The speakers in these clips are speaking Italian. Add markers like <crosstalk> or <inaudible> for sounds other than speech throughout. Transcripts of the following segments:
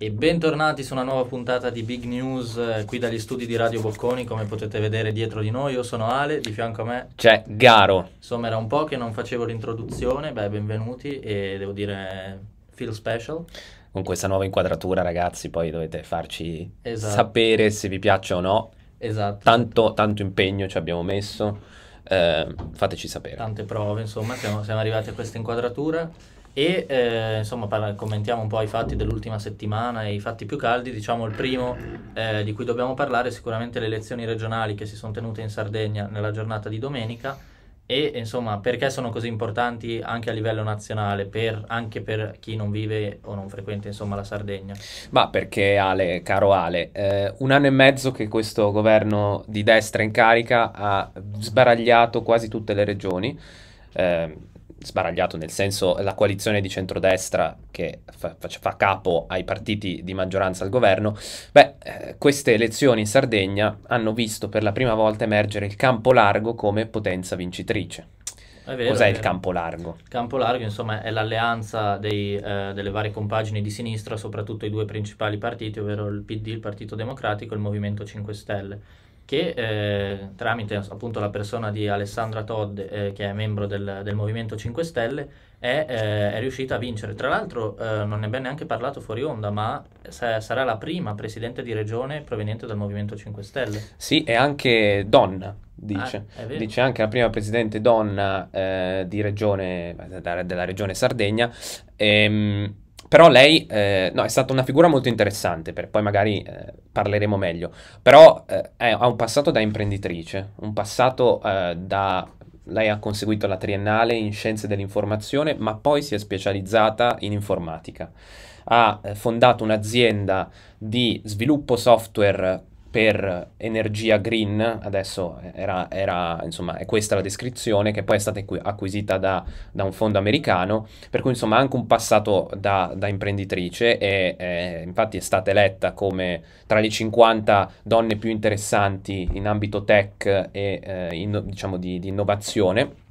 e bentornati su una nuova puntata di Big News eh, qui dagli studi di Radio Bocconi, come potete vedere dietro di noi. Io sono Ale, di fianco a me c'è Garo. Insomma, era un po' che non facevo l'introduzione, beh, benvenuti e devo dire feel special. Con questa nuova inquadratura, ragazzi, poi dovete farci esatto. sapere se vi piace o no. Esatto. Tanto, tanto impegno ci abbiamo messo. Eh, fateci sapere. Tante prove, insomma, siamo, siamo arrivati a questa inquadratura. E eh, insomma parla, commentiamo un po' i fatti dell'ultima settimana e i fatti più caldi. Diciamo il primo eh, di cui dobbiamo parlare è sicuramente le elezioni regionali che si sono tenute in Sardegna nella giornata di domenica e insomma perché sono così importanti anche a livello nazionale per, anche per chi non vive o non frequenta insomma la Sardegna ma perché Ale caro Ale eh, un anno e mezzo che questo governo di destra in carica ha sbaragliato quasi tutte le regioni eh, sbaragliato nel senso la coalizione di centrodestra che fa, fa capo ai partiti di maggioranza al governo, beh, eh, queste elezioni in Sardegna hanno visto per la prima volta emergere il campo largo come potenza vincitrice. Vero, Cos'è il campo largo? Il campo largo, insomma, è l'alleanza dei, eh, delle varie compagini di sinistra, soprattutto i due principali partiti, ovvero il PD, il Partito Democratico e il Movimento 5 Stelle che eh, tramite appunto la persona di Alessandra Todd, eh, che è membro del, del, Movimento 5 Stelle, è, eh, è riuscita a vincere. Tra l'altro eh, non ne abbiamo neanche parlato fuori onda, ma sa- sarà la prima presidente di regione proveniente dal Movimento 5 Stelle. Sì, è anche donna, dice. Ah, dice anche la prima presidente donna eh, di regione, della regione Sardegna. Ehm, però lei eh, no, è stata una figura molto interessante, per, poi magari eh, parleremo meglio. Però eh, è, ha un passato da imprenditrice, un passato eh, da... Lei ha conseguito la triennale in scienze dell'informazione, ma poi si è specializzata in informatica. Ha eh, fondato un'azienda di sviluppo software per energia green, adesso era, era, insomma, è questa la descrizione che poi è stata acquisita da, da un fondo americano, per cui insomma ha anche un passato da, da imprenditrice e eh, infatti è stata eletta come tra le 50 donne più interessanti in ambito tech e eh, in, diciamo di, di innovazione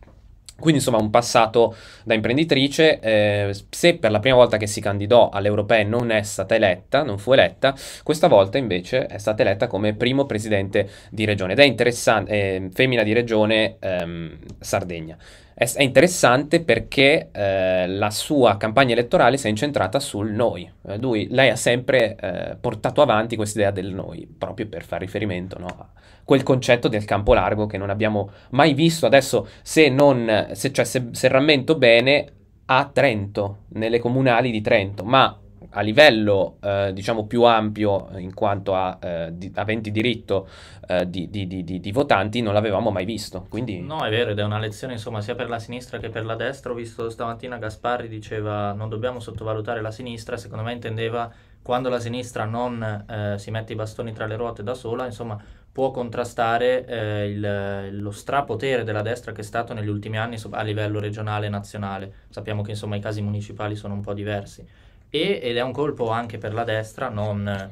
quindi insomma un passato da imprenditrice, eh, se per la prima volta che si candidò alle europee non è stata eletta, non fu eletta, questa volta invece è stata eletta come primo presidente di regione ed è interessante, eh, femmina di regione ehm, Sardegna. È, è interessante perché eh, la sua campagna elettorale si è incentrata sul noi. Eh, lui, lei ha sempre eh, portato avanti questa idea del noi, proprio per fare riferimento no, a quel concetto del campo largo che non abbiamo mai visto. Adesso, se, non, se, cioè, se, se rammento bene, a Trento, nelle comunali di Trento, ma a livello eh, diciamo più ampio in quanto a eh, di, aventi diritto eh, di, di, di, votanti non l'avevamo mai visto. Quindi... No, è vero ed è una lezione insomma sia per la sinistra che per la destra. Ho visto stamattina Gasparri diceva non dobbiamo sottovalutare la sinistra, secondo me intendeva quando la sinistra non eh, si mette i bastoni tra le ruote da sola, insomma può contrastare eh, il, lo strapotere della destra che è stato negli ultimi anni a livello regionale e nazionale. Sappiamo che insomma i casi municipali sono un po' diversi e, ed è un colpo anche per la destra non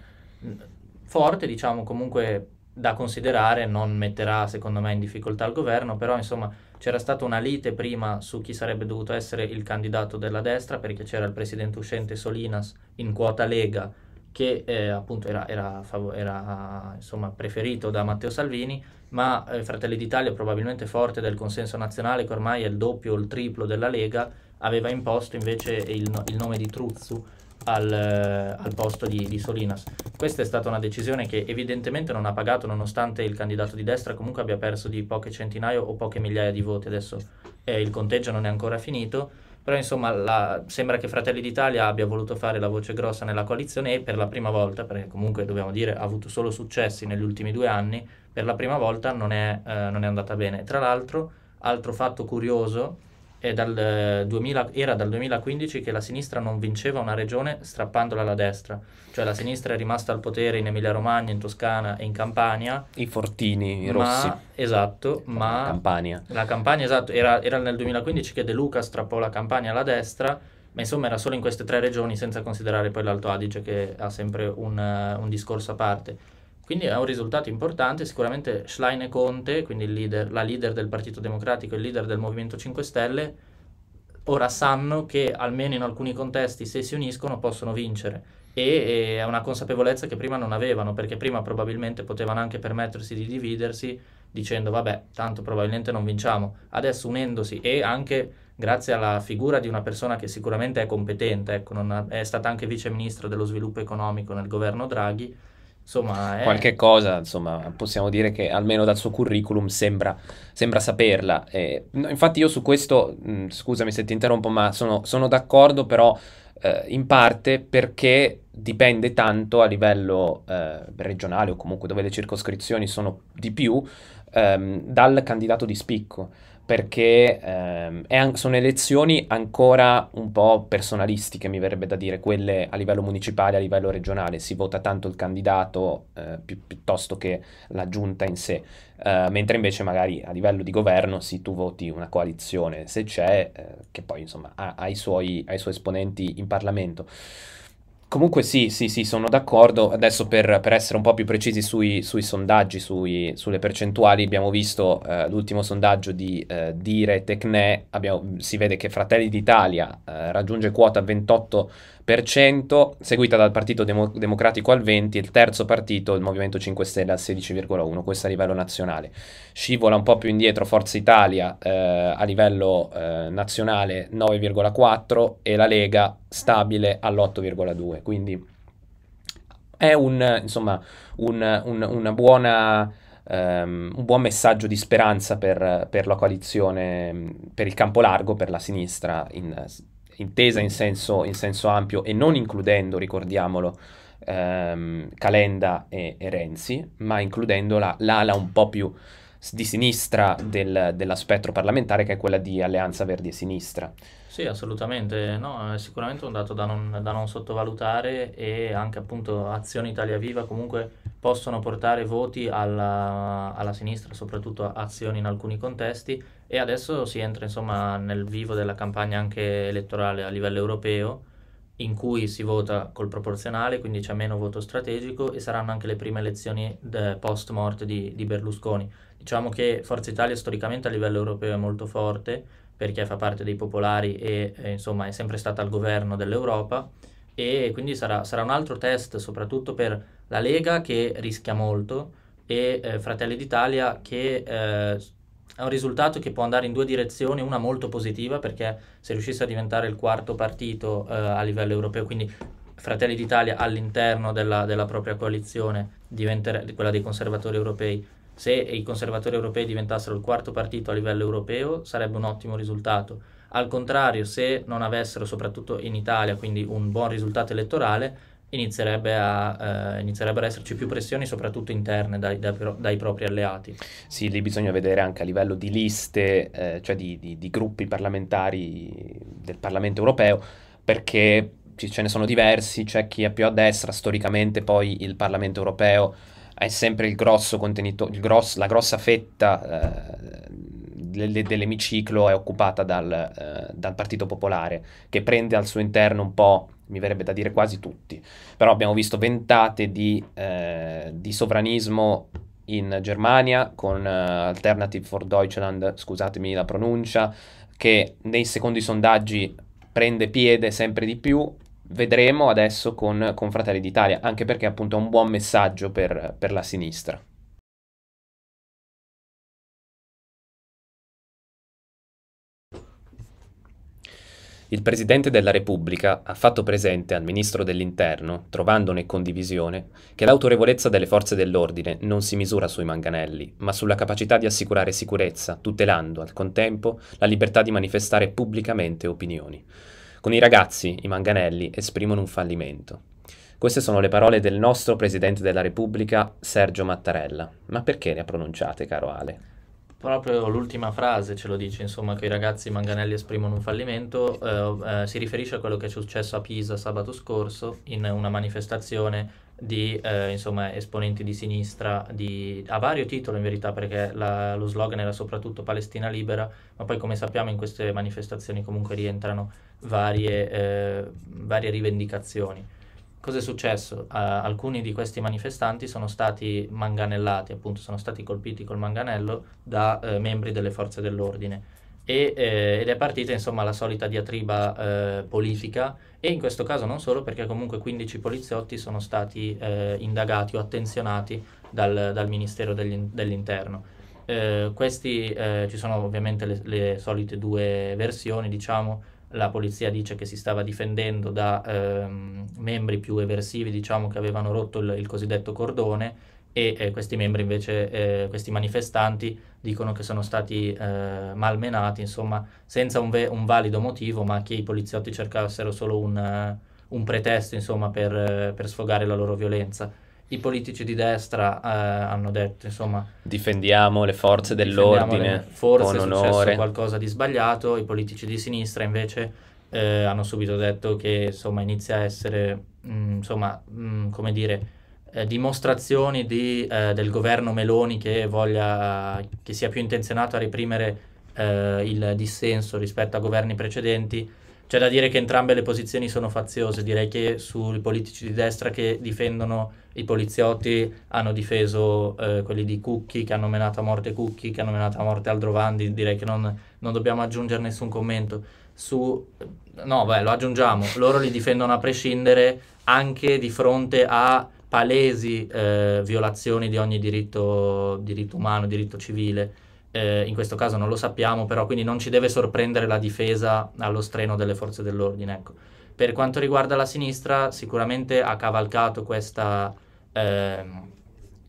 forte, diciamo comunque da considerare, non metterà secondo me in difficoltà il governo, però insomma c'era stata una lite prima su chi sarebbe dovuto essere il candidato della destra perché c'era il presidente uscente Solinas in quota Lega che eh, appunto era, era, fav- era insomma, preferito da Matteo Salvini, ma eh, Fratelli d'Italia probabilmente forte del consenso nazionale che ormai è il doppio o il triplo della Lega aveva imposto invece il, il nome di Truzzu al, eh, al posto di, di, Solinas. Questa è stata una decisione che evidentemente non ha pagato nonostante il candidato di destra comunque abbia perso di poche centinaia o poche migliaia di voti. Adesso eh, il conteggio non è ancora finito, però insomma la, sembra che Fratelli d'Italia abbia voluto fare la voce grossa nella coalizione e per la prima volta, perché comunque dobbiamo dire ha avuto solo successi negli ultimi due anni, per la prima volta non è, eh, non è andata bene. Tra l'altro, altro fatto curioso dal 2000, eh, era dal 2015 che la sinistra non vinceva una regione strappandola alla destra. Cioè la sinistra è rimasta al potere in Emilia-Romagna, in Toscana e in Campania. I fortini, i rossi. esatto, ma... La Campania. La Campania, esatto. Era, era nel 2015 che De Luca strappò la Campania alla destra, ma insomma era solo in queste tre regioni, senza considerare poi l'Alto Adige che ha sempre un, uh, un discorso a parte. Quindi è un risultato importante, sicuramente Schlein e Conte, quindi leader, la leader del Partito Democratico e il leader del Movimento 5 Stelle, ora sanno che almeno in alcuni contesti se si uniscono possono vincere e è una consapevolezza che prima non avevano perché prima probabilmente potevano anche permettersi di dividersi dicendo vabbè tanto probabilmente non vinciamo adesso unendosi e anche grazie alla figura di una persona che sicuramente è competente ecco, ha, è stata anche vice ministro dello sviluppo economico nel governo Draghi insomma, è... Eh. qualche cosa, insomma, possiamo dire che almeno dal suo curriculum sembra, sembra saperla. Eh, infatti io su questo, mh, mm, scusami se ti interrompo, ma sono, sono d'accordo però eh, in parte perché dipende tanto a livello eh, regionale o comunque dove le circoscrizioni sono di più ehm, dal candidato di spicco perché ehm, an- sono elezioni ancora un po' personalistiche, mi verrebbe da dire, quelle a livello municipale, a livello regionale, si vota tanto il candidato eh, pi- piuttosto che la giunta in sé, eh, mentre invece magari a livello di governo sì tu voti una coalizione, se c'è, eh, che poi insomma ha, ha, i suoi, ha i suoi esponenti in Parlamento. Comunque sì, sì, sì, sono d'accordo. Adesso per, per essere un po' più precisi sui, sui sondaggi, sui, sulle percentuali, abbiamo visto eh, l'ultimo sondaggio di eh, Dire Tecne, abbiamo, si vede che Fratelli d'Italia eh, raggiunge quota 28% seguita dal Partito Demo- Democratico al 20%, il terzo partito, il Movimento 5 Stelle, al 16,1%, questo a livello nazionale. Scivola un po' più indietro Forza Italia eh, a livello eh, nazionale 9,4% e la Lega stabile all'8,2%, quindi è un, insomma, un, un, buona, um, un, buon messaggio di speranza per, per la coalizione, per il campo largo, per la sinistra in, intesa in senso, in senso ampio e non includendo, ricordiamolo, ehm, Calenda e, e, Renzi, ma includendo l'ala un po' più di sinistra del, della spettro parlamentare che è quella di Alleanza Verdi e Sinistra. Sì, assolutamente, no, è sicuramente un dato da non, da non, sottovalutare e anche appunto Azione Italia Viva comunque possono portare voti alla, alla sinistra, soprattutto azioni in alcuni contesti e adesso si entra insomma nel vivo della campagna anche elettorale a livello europeo in cui si vota col proporzionale, quindi c'è meno voto strategico e saranno anche le prime elezioni eh, post morte di, di Berlusconi Diciamo che Forza Italia storicamente a livello europeo è molto forte perché fa parte dei popolari e eh, insomma è sempre stata al governo dell'Europa e quindi sarà, sarà, un altro test soprattutto per la Lega che rischia molto e eh, Fratelli d'Italia che eh, è un risultato che può andare in due direzioni, una molto positiva perché se riuscisse a diventare il quarto partito eh, a livello europeo, quindi Fratelli d'Italia all'interno della, della propria coalizione, quella dei conservatori europei, se i conservatori europei diventassero il quarto partito a livello europeo sarebbe un ottimo risultato. Al contrario, se non avessero, soprattutto in Italia, quindi un buon risultato elettorale, Inizierebbe a, eh, inizierebbero ad esserci più pressioni, soprattutto interne, dai, dai, dai, propri alleati. Sì, lì bisogna vedere anche a livello di liste, eh, cioè di, di, di, gruppi parlamentari del Parlamento europeo, perché ce ne sono diversi, c'è chi è più a destra, storicamente poi il Parlamento europeo è sempre il grosso contenitore, il grosso, la grossa fetta eh, dell'emiciclo è occupata dal, eh, dal, Partito Popolare, che prende al suo interno un po', mi verrebbe da dire quasi tutti, però abbiamo visto ventate di, eh, di sovranismo in Germania con eh, Alternative for Deutschland, scusatemi la pronuncia, che nei secondi sondaggi prende piede sempre di più vedremo adesso con, con Fratelli d'Italia, anche perché appunto è un buon messaggio per, per la sinistra. Il Presidente della Repubblica ha fatto presente al Ministro dell'Interno, trovandone condivisione, che l'autorevolezza delle forze dell'ordine non si misura sui manganelli, ma sulla capacità di assicurare sicurezza, tutelando al contempo la libertà di manifestare pubblicamente opinioni. Con i ragazzi, i manganelli esprimono un fallimento. Queste sono le parole del nostro Presidente della Repubblica, Sergio Mattarella. Ma perché le ha pronunciate, caro Ale? Proprio l'ultima frase ce lo dice, insomma, che i ragazzi manganelli esprimono un fallimento, eh, eh, si riferisce a quello che è successo a Pisa sabato scorso in una manifestazione di eh, insomma, esponenti di sinistra di, a vario titolo in verità perché la, lo slogan era soprattutto Palestina libera ma poi come sappiamo in queste manifestazioni comunque rientrano varie, eh, varie rivendicazioni cosa è successo? Uh, alcuni di questi manifestanti sono stati manganellati appunto sono stati colpiti col manganello da eh, membri delle forze dell'ordine e, eh, ed è partita insomma la solita diatriba eh, politica e in questo caso non solo perché comunque 15 poliziotti sono stati eh, indagati o attenzionati dal, dal Ministero degli, dell'Interno. Eh, questi eh, ci sono ovviamente le, le, solite due versioni, diciamo, la polizia dice che si stava difendendo da ehm, membri più eversivi, diciamo, che avevano rotto il, il cosiddetto cordone e eh, questi membri invece, eh, questi manifestanti, dicono che sono stati eh, malmenati, insomma, senza un, ve- un, valido motivo, ma che i poliziotti cercassero solo un, un pretesto, insomma, per, per sfogare la loro violenza i politici di destra eh, hanno detto, insomma, difendiamo le forze dell'ordine, forse è successo qualcosa di sbagliato, i politici di sinistra invece eh, hanno subito detto che, insomma, inizia a essere, mh, mm, insomma, mh, mm, come dire, eh, dimostrazioni di, eh, del governo Meloni che, voglia, che sia più intenzionato a reprimere eh, il dissenso rispetto a governi precedenti, c'è da dire che entrambe le posizioni sono faziose, direi che sui politici di destra che difendono i poliziotti hanno difeso eh, quelli di Cucchi, che hanno menato a morte Cucchi, che hanno menato a morte Aldrovandi, direi che non, non dobbiamo aggiungere nessun commento. Su... No, beh, lo aggiungiamo, loro li difendono a prescindere anche di fronte a palesi eh, violazioni di ogni diritto, diritto umano, diritto civile. Eh, in questo caso non lo sappiamo, però quindi non ci deve sorprendere la difesa allo streno delle forze dell'ordine. Ecco. Per quanto riguarda la sinistra, sicuramente ha cavalcato questa, eh,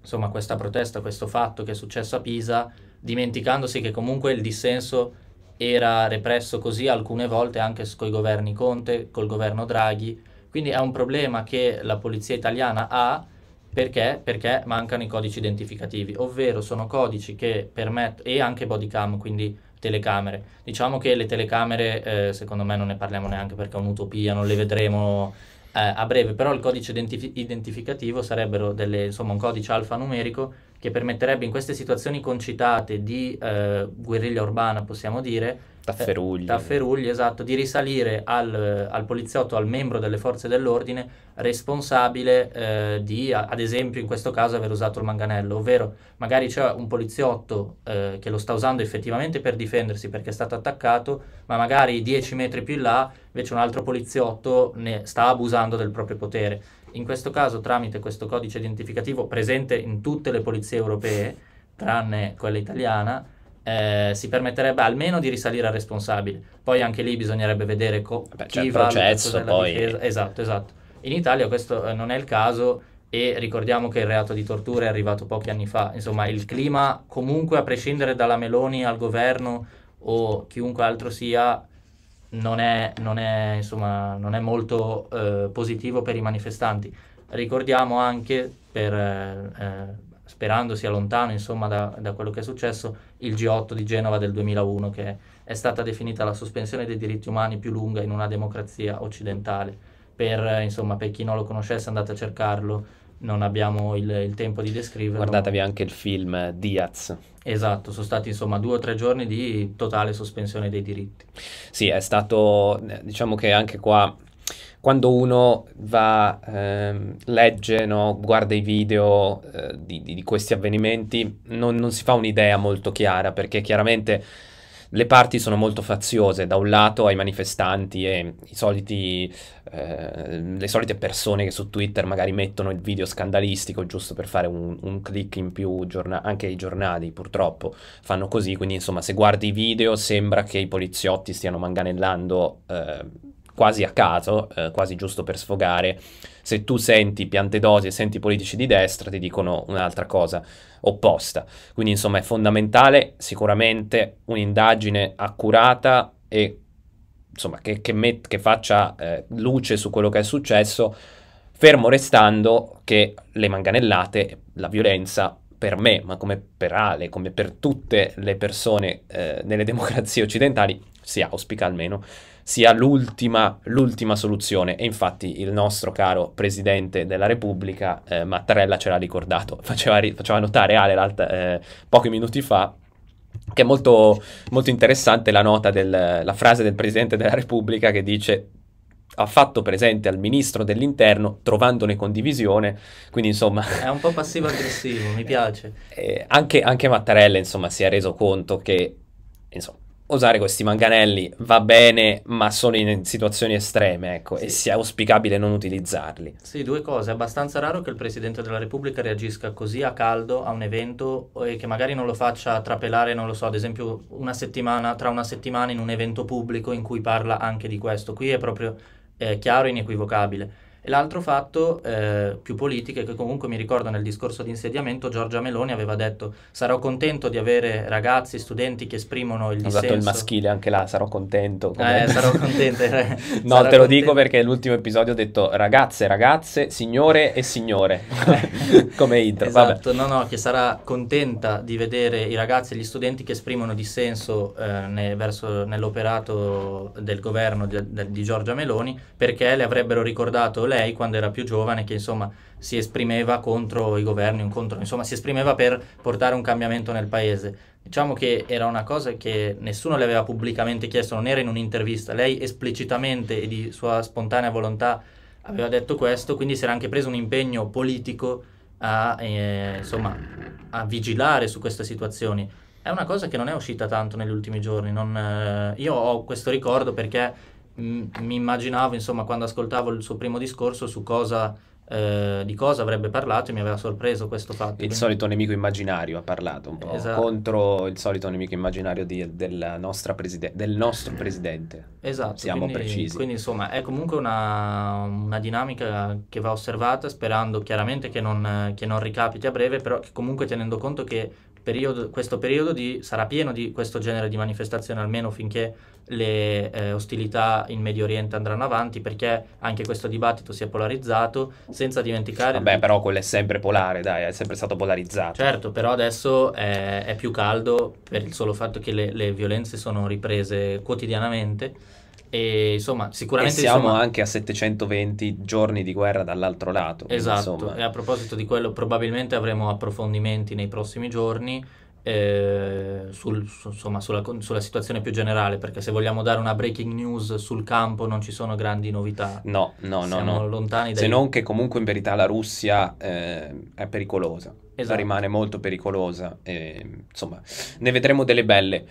insomma, questa protesta, questo fatto che è successo a Pisa, dimenticandosi che comunque il dissenso era represso così alcune volte anche con i governi Conte, col governo Draghi quindi è un problema che la polizia italiana ha perché? Perché mancano i codici identificativi, ovvero sono codici che permettono, e anche body cam, quindi telecamere. Diciamo che le telecamere, eh, secondo me non ne parliamo neanche perché è un'utopia, non le vedremo eh, a breve, però il codice identif- identificativo sarebbero delle, insomma, un codice alfanumerico che permetterebbe in queste situazioni concitate di eh, guerriglia urbana, possiamo dire, Tafferugli. Eh, tafferugli, esatto, di risalire al, al, poliziotto, al membro delle forze dell'ordine responsabile eh, di, a, ad esempio in questo caso, aver usato il manganello, ovvero magari c'è un poliziotto eh, che lo sta usando effettivamente per difendersi perché è stato attaccato, ma magari 10 metri più in là invece un altro poliziotto ne sta abusando del proprio potere in questo caso tramite questo codice identificativo presente in tutte le polizie europee, tranne quella italiana, eh, si permetterebbe almeno di risalire al responsabile. Poi anche lì bisognerebbe vedere co- Beh, chi va processo, poi... Esatto, esatto. In Italia questo eh, non è il caso e ricordiamo che il reato di tortura è arrivato pochi anni fa. Insomma, il clima comunque a prescindere dalla Meloni al governo o chiunque altro sia non è, non è, insomma, non è molto eh, positivo per i manifestanti. Ricordiamo anche, per, eh, eh sperando sia lontano insomma, da, da, quello che è successo, il G8 di Genova del 2001, che è stata definita la sospensione dei diritti umani più lunga in una democrazia occidentale. Per, eh, insomma, per chi non lo conoscesse andate a cercarlo, non abbiamo il, il tempo di descriverlo. Guardatevi anche il film Diaz. Esatto, sono stati insomma due o tre giorni di totale sospensione dei diritti. Sì, è stato, eh, diciamo che anche qua quando uno va, ehm, legge, no, guarda i video eh, di, di, questi avvenimenti, non, non si fa un'idea molto chiara perché chiaramente le parti sono molto faziose, da un lato ai manifestanti e soliti, eh, le solite persone che su Twitter magari mettono il video scandalistico giusto per fare un, un click in più, giorna- anche i giornali purtroppo fanno così, quindi insomma se guardi i video sembra che i poliziotti stiano manganellando eh, quasi a caso, eh, quasi giusto per sfogare se tu senti piante dosi e senti politici di destra ti dicono un'altra cosa opposta. Quindi insomma è fondamentale sicuramente un'indagine accurata e insomma che, che, met- che faccia eh, luce su quello che è successo, fermo restando che le manganellate, la violenza per me, ma come per Ale, come per tutte le persone eh, nelle <laughs> democrazie occidentali, si auspica almeno, sia l'ultima, l'ultima soluzione. E infatti il nostro caro Presidente della Repubblica, eh, Mattarella, ce l'ha ricordato, <laughs> faceva, ri- faceva notare Ale eh, pochi minuti fa che è molto, molto interessante la nota, del, la frase del Presidente della Repubblica che dice ha fatto presente al ministro dell'interno trovandone condivisione, quindi insomma... <laughs> È un po' passivo-aggressivo, mi piace. Eh, anche, anche Mattarella insomma si è reso conto che insomma, usare questi manganelli va bene, ma solo in situazioni estreme, ecco, sì. e sia auspicabile non utilizzarli. Sì, due cose. È abbastanza raro che il Presidente della Repubblica reagisca così a caldo a un evento e che magari non lo faccia trapelare, non lo so, ad esempio una settimana, tra una settimana in un evento pubblico in cui parla anche di questo. Qui è proprio eh, chiaro e inequivocabile. E l'altro fatto eh, più politico è che comunque mi ricordo nel discorso di insediamento Giorgia Meloni aveva detto sarò contento di avere ragazzi, studenti che esprimono il dissenso. usato il maschile anche là, sarò contento. Eh, sarò <laughs> contento. Eh, no, sarò te lo contento. dico perché l'ultimo episodio ho detto ragazze, ragazze, signore e signore, <laughs> come intro. Esatto, vabbè. no, no, che sarà contenta di vedere i ragazzi e gli studenti che esprimono dissenso eh, ne, verso, nell'operato del governo di, di Giorgia Meloni perché le avrebbero ricordato lei lei quando era più giovane che insomma si esprimeva contro i governi, contro, insomma si esprimeva per portare un cambiamento nel paese. Diciamo che era una cosa che nessuno le aveva pubblicamente chiesto, non era in un'intervista, lei esplicitamente e di sua spontanea volontà aveva detto questo, quindi si era anche preso un impegno politico a, eh, insomma, a vigilare su queste situazioni. È una cosa che non è uscita tanto negli ultimi giorni, non, eh, io ho questo ricordo perché mi immaginavo, insomma, quando ascoltavo il suo primo discorso su cosa, eh, di cosa avrebbe parlato e mi aveva sorpreso questo fatto. Il quindi... solito nemico immaginario ha parlato un po' esatto. contro il solito nemico immaginario di, preside- del nostro presidente. Esatto. Siamo quindi, precisi. Quindi, insomma, è comunque una, una, dinamica che va osservata sperando chiaramente che non, che non ricapiti a breve, però che comunque tenendo conto che periodo, questo periodo di, sarà pieno di questo genere di manifestazioni, almeno finché le eh, ostilità in Medio Oriente andranno avanti, perché anche questo dibattito si è polarizzato, senza dimenticare... Vabbè, il... però quello è sempre polare, dai, è sempre stato polarizzato. Certo, però adesso è, è più caldo per il solo fatto che le, le violenze sono riprese quotidianamente e insomma, sicuramente. E siamo insomma... anche a 720 giorni di guerra dall'altro lato. Esatto. Insomma... E a proposito di quello, probabilmente avremo approfondimenti nei prossimi giorni. Eh, sul, su, insomma, sulla, sulla, situazione più generale, perché se vogliamo dare una breaking news sul campo non ci sono grandi novità. No, no, Siamo no. Siamo lontani dai... Se non che comunque in verità la Russia eh, è pericolosa, esatto. rimane molto pericolosa. E, insomma, ne vedremo delle belle.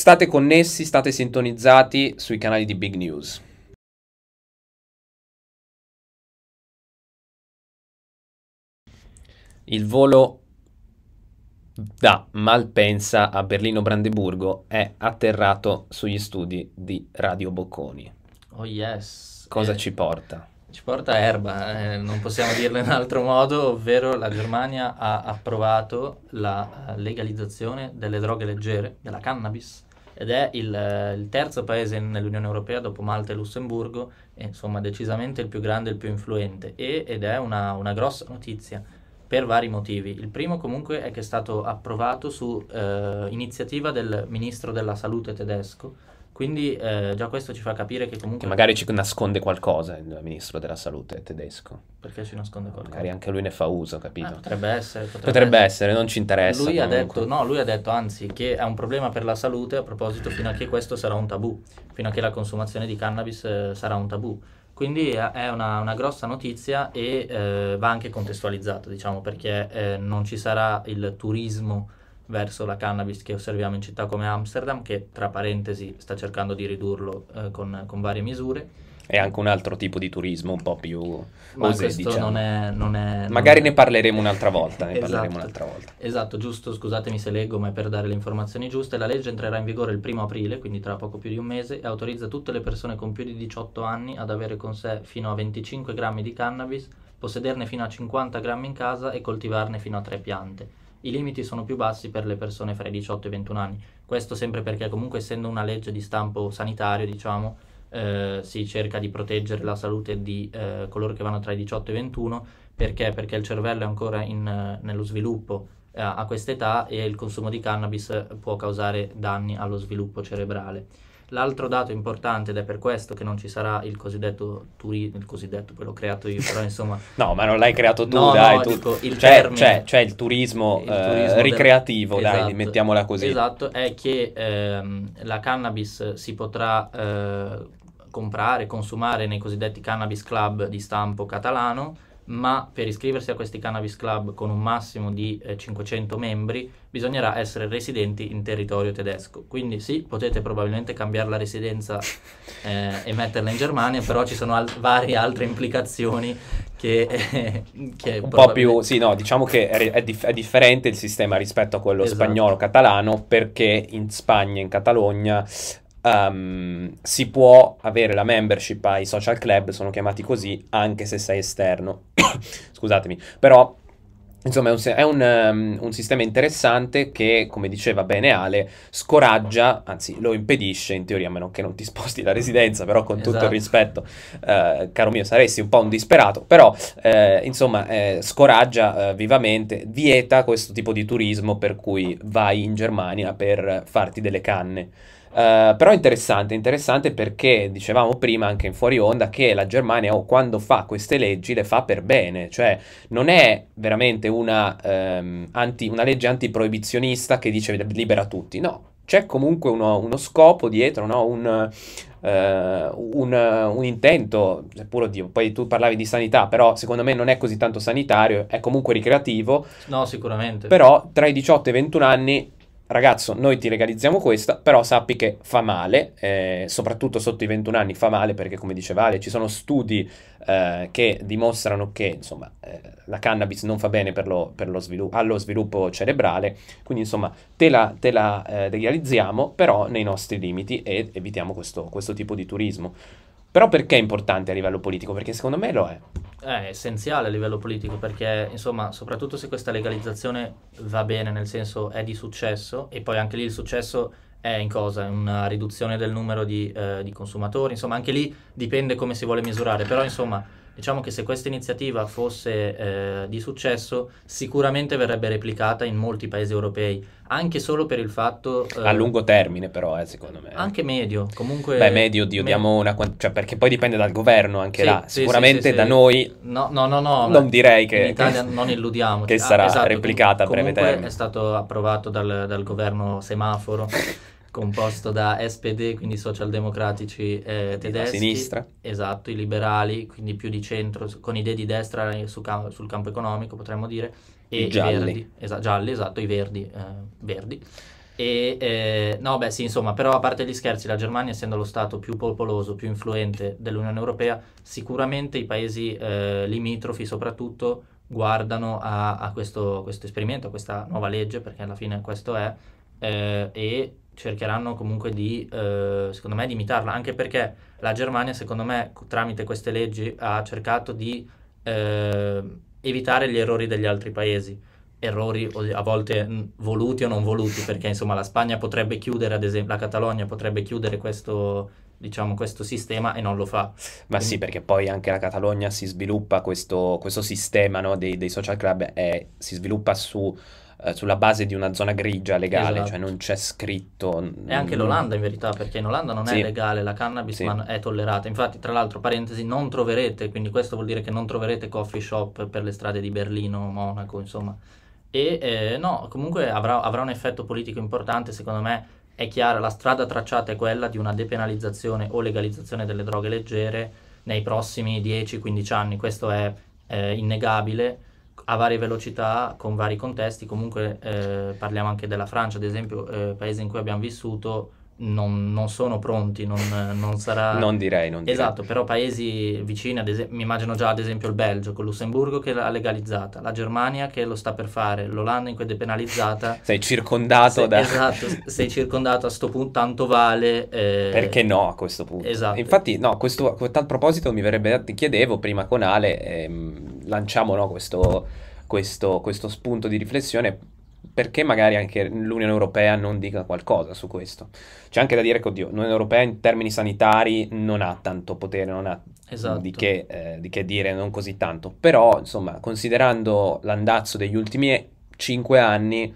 State connessi, state sintonizzati sui canali di Big News. Il volo da Malpensa a Berlino-Brandeburgo è atterrato sugli studi di Radio Bocconi. Oh yes. Cosa eh, ci porta? Ci porta erba, eh, non possiamo dirlo in altro modo, ovvero la Germania ha approvato la eh, legalizzazione delle droghe leggere, della cannabis ed è il, il terzo paese nell'Unione Europea dopo Malta e Lussemburgo, e insomma decisamente il più grande e il più influente e, ed è una, una, grossa notizia per vari motivi. Il primo comunque è che è stato approvato su eh, iniziativa del ministro della salute tedesco quindi eh, già questo ci fa capire che comunque... Che magari ci nasconde qualcosa il ministro della salute tedesco. Perché ci nasconde qualcosa? Magari anche lui ne fa uso, capito? Ah, potrebbe essere. Potrebbe, potrebbe essere. essere. non ci interessa. Lui ha, detto, no, lui ha detto anzi che è un problema per la salute a proposito fino a che questo sarà un tabù, fino a che la consumazione di cannabis eh, sarà un tabù. Quindi è una, una grossa notizia e eh, va anche contestualizzato, diciamo, perché eh, non ci sarà il turismo verso la cannabis che osserviamo in città come Amsterdam, che tra parentesi sta cercando di ridurlo eh, con, con, varie misure. È anche un altro tipo di turismo un po' più Ma osè, diciamo. non è, non è, Magari non... ne parleremo un'altra volta. Ne <laughs> esatto. parleremo un'altra volta. Esatto, giusto, scusatemi se leggo, ma è per dare le informazioni giuste. La legge entrerà in vigore il primo aprile, quindi tra poco più di un mese, e autorizza tutte le persone con più di 18 anni ad avere con sé fino a 25 grammi di cannabis, possederne fino a 50 grammi in casa e coltivarne fino a tre piante i limiti sono più bassi per le persone fra i 18 e i 21 anni. Questo sempre perché comunque essendo una legge di stampo sanitario, diciamo, eh, si cerca di proteggere la salute di eh, coloro che vanno tra i 18 e i 21, perché? Perché il cervello è ancora in, eh, nello sviluppo eh, a quest'età e il consumo di cannabis può causare danni allo sviluppo cerebrale. L'altro dato importante, ed è per questo che non ci sarà il cosiddetto turismo, il cosiddetto, poi creato io, però insomma... <laughs> no, ma non l'hai creato tu, no, dai, no, tu... Dico, il cioè, termine, cioè, cioè il turismo, il eh, turismo eh, ricreativo, del... dai, esatto. mettiamola così. Esatto, è che ehm, la cannabis si potrà eh, comprare, consumare nei cosiddetti cannabis club di stampo catalano, ma per iscriversi a questi cannabis club con un massimo di eh, 500 membri bisognerà essere residenti in territorio tedesco. Quindi sì, potete probabilmente cambiare la residenza <laughs> eh, e metterla in Germania, però ci sono al- varie altre implicazioni che, eh, che un probabilmente... po' più sì, no, diciamo che è, è, dif- è, differente il sistema rispetto a quello esatto. spagnolo-catalano perché in Spagna, e in Catalogna, Um, si può avere la membership ai social club, sono chiamati così, anche se sei esterno. <coughs> Scusatemi, però Insomma, è, un, è un, um, un, sistema interessante che, come diceva bene Ale, scoraggia, anzi lo impedisce, in teoria, a meno che non ti <laughs> sposti la residenza, però con esatto. tutto il esatto. rispetto, eh, caro mio, saresti un po' un disperato, però eh, insomma eh, scoraggia eh, vivamente, vieta questo tipo di turismo per cui vai in Germania per farti delle canne. Eh, però interessante, interessante perché dicevamo prima anche in fuori onda che la Germania oh, quando fa queste leggi le fa per bene, cioè non è veramente una, um, anti, una legge antiproibizionista che dice libera tutti, no, c'è comunque uno, uno scopo dietro, no? un, uh, un, un, intento, seppur oddio, poi tu parlavi di sanità, però secondo me non è così tanto sanitario, è comunque ricreativo. No, sicuramente. Però tra i 18 e i 21 anni ragazzo, noi ti legalizziamo questa, però sappi che fa male, eh, soprattutto sotto i 21 anni fa male perché, come diceva Ale, ci sono studi eh, che dimostrano che insomma, eh, la cannabis non fa bene per lo, per lo svilu- allo sviluppo cerebrale, quindi insomma te la, te la eh, legalizziamo, però nei nostri limiti e evitiamo questo, questo tipo di turismo. Però perché è importante a livello politico? Perché secondo me lo è. È essenziale a livello politico perché, insomma, soprattutto se questa legalizzazione va bene, nel senso è di successo, e poi anche lì il successo è in cosa? È Una riduzione del numero di, eh, di consumatori, insomma, anche lì dipende come si vuole misurare, però insomma Diciamo che se questa iniziativa fosse eh, di successo, sicuramente verrebbe replicata in molti paesi europei, anche solo per il fatto... Eh, a lungo termine però, eh, secondo me. Eh. Anche medio, comunque... Beh, medio, Dio, me- diamo una quantità, cioè, perché poi dipende dal governo anche sì, là. Sì, sicuramente sì, da noi... No, no, no, no. Non direi che... In Italia non illudiamo. Che ah, sarà esatto, replicata com- a breve termine. è stato approvato dal, dal governo semaforo. <laughs> composto da SPD, quindi socialdemocratici eh, tedeschi. Di sinistra. Esatto, i liberali, quindi più di centro, con idee di destra su cam- sul campo economico potremmo dire. E gialli. Verdi, esa- gialli, esatto, i verdi. Eh, verdi. E, eh, no, beh, sì, insomma, però a parte gli scherzi, la Germania, essendo lo Stato più popoloso, più influente dell'Unione Europea, sicuramente i paesi eh, limitrofi soprattutto guardano a, a questo, questo, esperimento, a questa nuova legge, perché alla fine questo è, eh, e cercheranno comunque di, eh, secondo me, di imitarla, anche perché la Germania, secondo me, tramite queste leggi ha cercato di eh, evitare gli errori degli altri paesi, errori a volte voluti o non voluti, perché insomma la Spagna potrebbe chiudere, ad esempio, la Catalogna potrebbe chiudere questo, diciamo, questo sistema e non lo fa. Ma Quindi... sì, perché poi anche la Catalogna si sviluppa, questo, questo sistema no, dei, dei, social club è, si sviluppa su eh, sulla base di una zona grigia legale, cioè esatto. cioè non c'è scritto... N- e anche l'Olanda in verità, perché in Olanda non sì. è legale la cannabis sì. ma è tollerata. Infatti, tra l'altro, parentesi, non troverete, quindi questo vuol dire che non troverete coffee shop per le strade di Berlino, Monaco, insomma. E eh, no, comunque avrà, avrà un effetto politico importante, secondo me è chiara, la strada tracciata è quella di una depenalizzazione o legalizzazione delle droghe leggere nei prossimi 10-15 anni, questo è eh, innegabile a varie velocità con vari contesti, comunque eh, parliamo anche della Francia, ad esempio, eh, paese in cui abbiamo vissuto, non, non sono pronti, non, non sarà... <laughs> non direi, non direi. Esatto, però paesi vicini, ad es- mi immagino già ad esempio il Belgio con Lussemburgo che l'ha legalizzata, la Germania che lo sta per fare, l'Olanda in cui è depenalizzata. <laughs> sei circondato sei, da... <laughs> Esatto, sei circondato a questo punto, tanto vale... Eh... Perché no a questo punto? Esatto. Infatti, no, questo, a tal proposito mi verrebbe da... Ti chiedevo prima con Ale, ehm, lanciamo no, questo, questo, questo spunto di riflessione perché magari anche l'Unione Europea non dica qualcosa su questo. C'è anche da dire che, oddio, l'Unione Europea in termini sanitari non ha tanto potere, non ha esatto. di, che, eh, di, che, dire, non così tanto. Però, insomma, considerando l'andazzo degli ultimi cinque anni...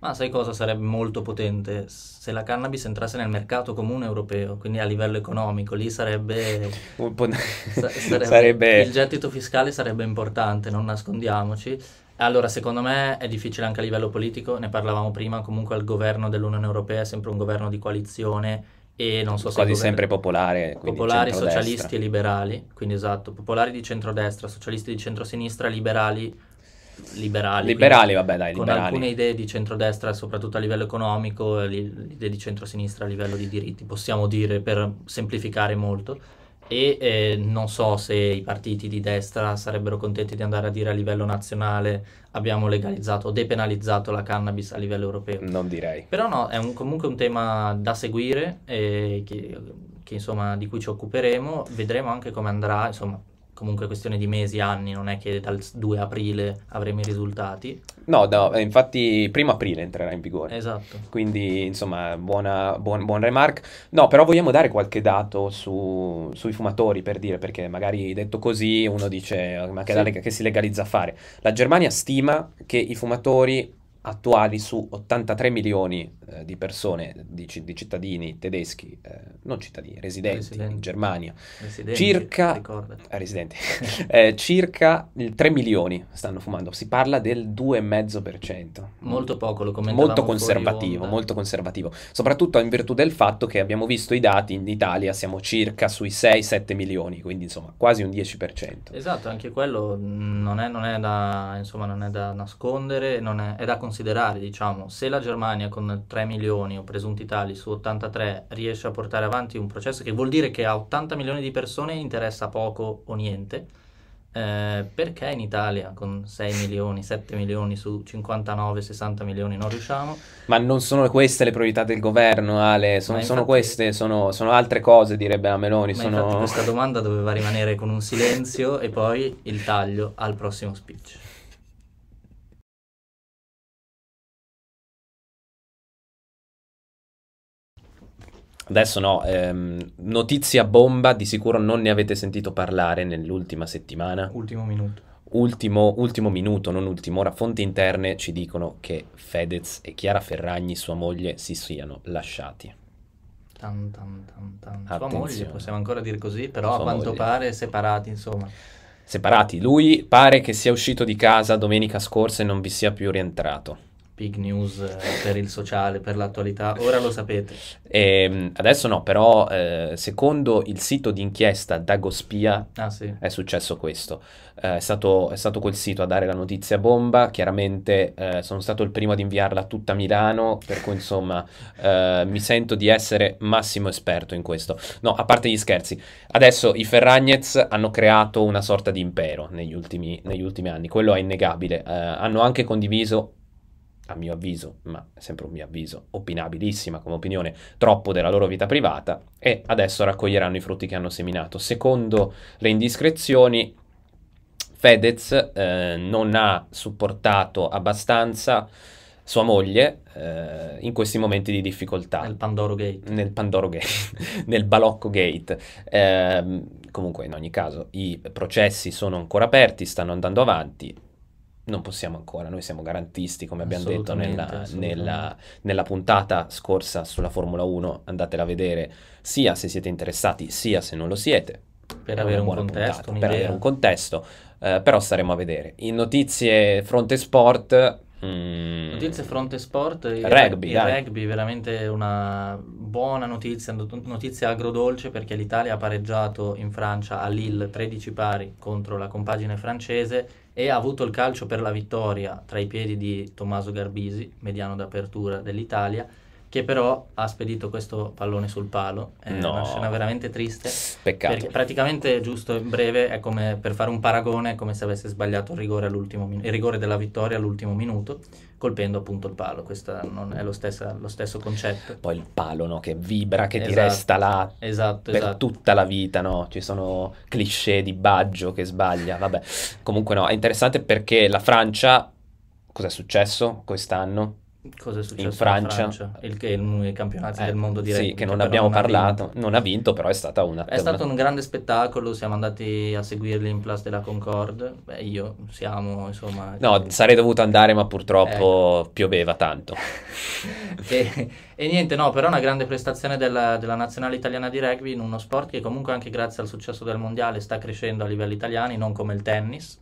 Ma sai cosa sarebbe molto potente? Se la cannabis entrasse nel mercato comune europeo, quindi a livello economico, lì sarebbe... sa- <laughs> sarebbe... sarebbe... Il gettito fiscale sarebbe importante, non nascondiamoci allora, secondo me è difficile anche a livello politico, ne parlavamo prima, comunque il governo dell'Unione Europea è sempre un governo di coalizione e non so se... Quasi sempre popolare. Popolari, socialisti e liberali, quindi esatto, popolari di centrodestra, socialisti di centrosinistra, liberali liberali. Liberali, vabbè, dai, liberali. Con alcune idee di centrodestra, soprattutto a livello economico, idee di centrosinistra a livello di diritti, possiamo dire per semplificare molto e eh, non so se i partiti di destra sarebbero contenti di andare a dire a livello nazionale abbiamo legalizzato o depenalizzato la cannabis a livello europeo. Non direi. Però no, è un, comunque un tema da seguire eh, che, che, insomma, di cui ci occuperemo, vedremo anche come andrà, insomma comunque questione di mesi, anni, non è che dal 2 aprile avremo i risultati. No, no eh, infatti primo aprile entrerà in vigore. Esatto. Quindi insomma buona, buon, buon remark. No, però vogliamo dare qualche dato su, sui fumatori per dire, perché magari detto così uno dice ah, ma che, sì. la, che si legalizza a fare. La Germania stima che i fumatori attuali su 83 milioni eh, di persone, di, c- di cittadini tedeschi, eh, non cittadini, residenti, residenti. in Germania, residenti, circa, eh, residenti, <laughs> eh, circa 3 milioni stanno fumando, si parla del 2,5%. Molto poco, lo Molto conservativo, molto conservativo, soprattutto in virtù del fatto che abbiamo visto i dati in Italia, siamo circa sui 6-7 milioni, quindi insomma quasi un 10%. Esatto, anche quello mm, non è, non è, da, insomma, non è da, nascondere, non è, è da considerare considerare, diciamo, se la Germania con 3 milioni o presunti tali su 83 riesce a portare avanti un processo che vuol dire che a 80 milioni di persone interessa poco o niente, eh, perché in Italia con 6 milioni, 7 milioni su 59, 60 milioni non riusciamo? Ma non sono queste le priorità del governo, Ale, sono, infatti, sono queste, sono, sono, altre cose, direbbe la Meloni. Sono... questa domanda doveva rimanere con un silenzio e poi il taglio al prossimo speech. Adesso no, ehm, notizia bomba, di sicuro non ne avete sentito parlare nell'ultima settimana. Ultimo minuto. Ultimo, ultimo minuto, non ultimo ora, fonti interne ci dicono che Fedez e Chiara Ferragni, sua moglie, si siano lasciati. Tan, tan, tan, tan. Sua moglie, possiamo ancora dire così, però sua a quanto moglie. pare separati, insomma. Separati, lui pare che sia uscito di casa domenica scorsa e non vi sia più rientrato big news eh, per il sociale, per l'attualità, ora lo sapete. E, ehm, adesso no, però eh, secondo il sito di inchiesta Dagospia ah, sì. è successo questo. Eh, è, stato, è, stato, quel sito a dare la notizia bomba, chiaramente eh, sono stato il primo ad inviarla a tutta Milano, per cui insomma eh, mi sento di essere massimo esperto in questo. No, a parte gli scherzi, adesso i Ferragnez hanno creato una sorta di impero negli ultimi, negli ultimi anni, quello è innegabile. Eh, hanno anche condiviso a mio avviso, ma è sempre un mio avviso, opinabilissima come opinione, troppo della loro vita privata e adesso raccoglieranno i frutti che hanno seminato. Secondo le indiscrezioni, Fedez eh, non ha supportato abbastanza sua moglie eh, in questi momenti di difficoltà. Nel Pandoro Gate. Nel Pandoro Gate, <laughs> nel Balocco Gate. Eh, comunque, in ogni caso, i processi sono ancora aperti, stanno andando avanti non possiamo ancora, noi siamo garantisti come abbiamo detto nella, nella, nella, puntata scorsa sulla Formula 1, andatela a vedere sia se siete interessati sia se non lo siete. Per avere un contesto, puntata, per avere un contesto, eh, però staremo a vedere. In notizie fronte sport... Mm, notizie fronte sport, il rugby, il rugby veramente una buona notizia, notizia agrodolce perché l'Italia ha pareggiato in Francia a Lille 13 pari contro la compagine francese e ha avuto il calcio per la vittoria tra i piedi di Tommaso Garbisi, mediano d'apertura dell'Italia, che però ha spedito questo pallone sul palo. È no. una scena veramente triste. Peccato. Perché praticamente, giusto in breve, è come per fare un paragone, è come se avesse sbagliato il rigore, min- il rigore della vittoria all'ultimo minuto, colpendo appunto il palo. Questo non è lo, stessa, lo, stesso concetto. Poi il palo no? che vibra, che esatto. ti resta là esatto, per esatto. tutta la vita. No? Ci sono cliché di Baggio che sbaglia. Vabbè, comunque no, è interessante perché la Francia, cos'è successo quest'anno? Cosa è successo in Francia? In Francia? Il, il, i campionati eh, del mondo direi. Sì, che non abbiamo non parlato. Non ha vinto, però è stata una... È stato un grande spettacolo, siamo andati a seguirli in Place della Concorde. Beh, io, siamo, insomma... No, che... Eh, sarei dovuto andare, ma purtroppo eh. pioveva tanto. <laughs> e, e, niente, no, però una grande prestazione della, della nazionale italiana di rugby in uno sport che comunque anche grazie al successo del mondiale sta crescendo a livelli italiani, non come il tennis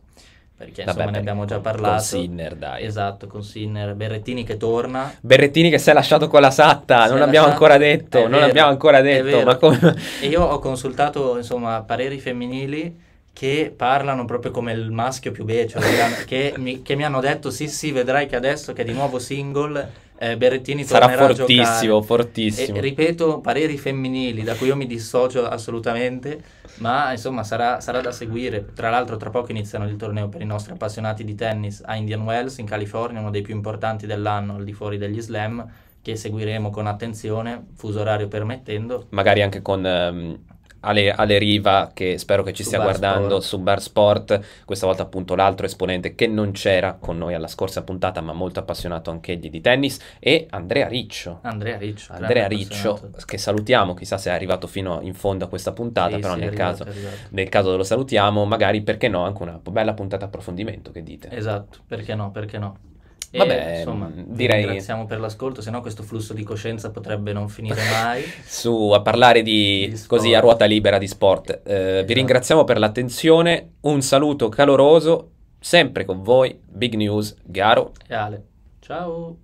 perché Vabbè, ne abbiamo già parlato. Con Sinner, dai. Esatto, con Sinner, Berrettini che torna. Berrettini che si è lasciato con la satta, si non abbiamo lasciato, ancora detto, non vero, abbiamo ancora detto, ma come... E io ho consultato, insomma, pareri femminili che parlano proprio come il maschio più becero, che, mi, che mi hanno detto sì sì vedrai che adesso che è di nuovo single eh, Berrettini sarà fortissimo, fortissimo. E, ripeto, pareri femminili da cui io mi dissocio assolutamente ma insomma sarà, sarà, da seguire. Tra l'altro tra poco iniziano il torneo per i nostri appassionati di tennis a Indian Wells in California, uno dei più importanti dell'anno al di fuori degli slam, che seguiremo con attenzione, fuso orario permettendo. Magari anche con... Um Ale, Ale, Riva, che spero che ci su stia Bar guardando Sport. su Bar Sport, questa volta appunto l'altro esponente che non c'era con noi alla scorsa puntata, ma molto appassionato anch'egli di tennis, e Andrea Riccio. Andrea Riccio. Andrea Riccio, che salutiamo, chissà se è arrivato fino in fondo a questa puntata, sì, però sì, nel, arrivato, caso, nel, caso, lo salutiamo, magari perché no, anche una bella puntata approfondimento, che dite? Esatto, perché no, perché no. Vabbè, insomma, mm, direi... ringraziamo per l'ascolto, se no questo flusso di coscienza potrebbe non finire mai. <laughs> Su, a parlare di, di così a ruota libera di sport. Eh, esatto. Vi ringraziamo per l'attenzione, un saluto caloroso, sempre con voi, Big News, Garo e Ale. Ciao!